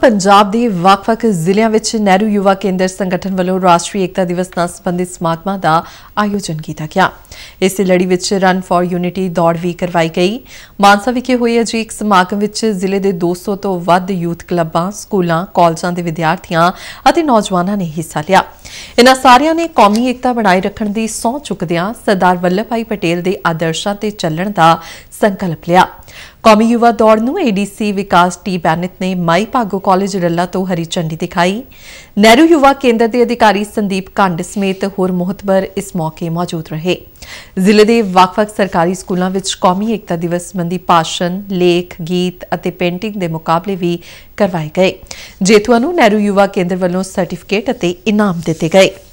ਪੰਜਾਬ ਦੇ ਵੱਖ-ਵੱਖ ਜ਼ਿਲ੍ਹਿਆਂ ਵਿੱਚ ਨਹਿਰੂ ਯੁਵਾ ਕੇਂਦਰ ਸੰਗਠਨ ਵੱਲੋਂ ਰਾਸ਼ਟਰੀ ਏਕਤਾ ਦਿਵਸ ਨਾਲ ਸੰਬੰਧਿਤ ਸਮਾਗਮਾਂ ਦਾ ਆਯੋਜਨ ਕੀਤਾ ਗਿਆ। ਇਸ ਲੜੀ ਵਿੱਚ ਰਨ ਫਾਰ ਯੂਨਿਟੀ ਦੌੜ ਵੀ ਕਰਵਾਈ ਗਈ। ਮਾਨਸਾ ਵਿਖੇ ਹੋਏ ਅਜੇ ਇੱਕ ਸਮਾਗਮ ਵਿੱਚ ਜ਼ਿਲ੍ਹੇ ਦੇ 200 ਤੋਂ ਵੱਧ ਯੂਥ ਕਲੱਬਾਂ, ਸਕੂਲਾਂ, ਕਾਲਜਾਂ ਦੇ ਵਿਦਿਆਰਥੀਆਂ ਅਤੇ ਨੌਜਵਾਨਾਂ ਨੇ ਹਿੱਸਾ ਲਿਆ। ਇਨ੍ਹਾਂ ਸਾਰਿਆਂ ਨੇ ਕੌਮੀ ਏਕਤਾ ਬਣਾਈ ਰੱਖਣ ਦੀ ਸਹੁੰ ਚੁੱਕਦਿਆਂ ਸਰਦਾਰ ਵੱਲਭ ਭਾਈ ਪਟੇਲ ਦੇ ਆਦਰਸ਼ਾਂ ਤੇ ਚੱਲਣ ਦਾ ਸੰਕਲਪ ਲਿਆ। ਕੌਮੀ ਯੁਵਾ ਦੌੜ ਨੂੰ ਏਡੀਸੀ ਵਿਕਾਸ ਟੀ ਬੈਨਿਤ ਨੇ ਮਾਈ ਭਾਗੋ ਕਾਲਜ ਰੱਲਾ ਤੋਂ ਹਰੀ ਚੰਡੀ ਦਿਖਾਈ ਨਹਿਰੂ ਯੁਵਾ ਕੇਂਦਰ ਦੇ ਅਧਿਕਾਰੀ ਸੰਦੀਪ ਕੰਡ ਸਮੇਤ ਹੋਰ ਮੁਹਤਬਰ ਇਸ ਮੌਕੇ ਮੌਜੂਦ ਰਹੇ ਜ਼ਿਲ੍ਹੇ ਦੇ ਵੱਖ-ਵੱਖ ਸਰਕਾਰੀ ਸਕੂਲਾਂ ਵਿੱਚ ਕੌਮੀ ਏਕਤਾ ਦਿਵਸ ਸੰਬੰਧੀ ਪਾਸ਼ਨ ਲੇਖ, ਗੀਤ ਅਤੇ ਪੇਂਟਿੰਗ ਦੇ ਮੁਕਾਬਲੇ ਵੀ ਕਰਵਾਏ ਗਏ ਜੇਤੂਆਂ ਨੂੰ ਨਹਿਰੂ ਯੁਵਾ ਕੇਂਦਰ ਵੱਲੋਂ ਸਰਟੀਫਿਕੇਟ ਅਤੇ ਇਨਾਮ ਦਿੱਤੇ ਗਏ